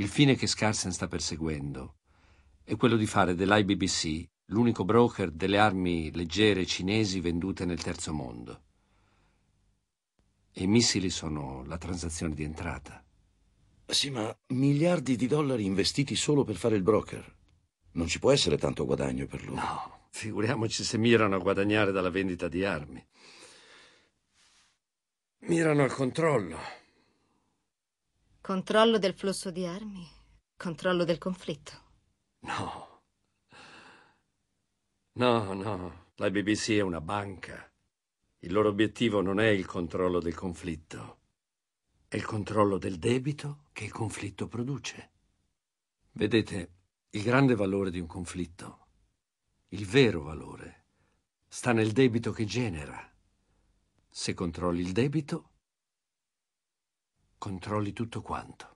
Il fine che Scarsen sta perseguendo è quello di fare dell'IBBC l'unico broker delle armi leggere cinesi vendute nel terzo mondo. E i missili sono la transazione di entrata. Sì, ma miliardi di dollari investiti solo per fare il broker. Non ci può essere tanto guadagno per lui. No, figuriamoci se mirano a guadagnare dalla vendita di armi. Mirano al controllo. Controllo del flusso di armi, controllo del conflitto. No. No, no. La BBC è una banca. Il loro obiettivo non è il controllo del conflitto. È il controllo del debito che il conflitto produce. Vedete, il grande valore di un conflitto, il vero valore, sta nel debito che genera. Se controlli il debito, controlli tutto quanto.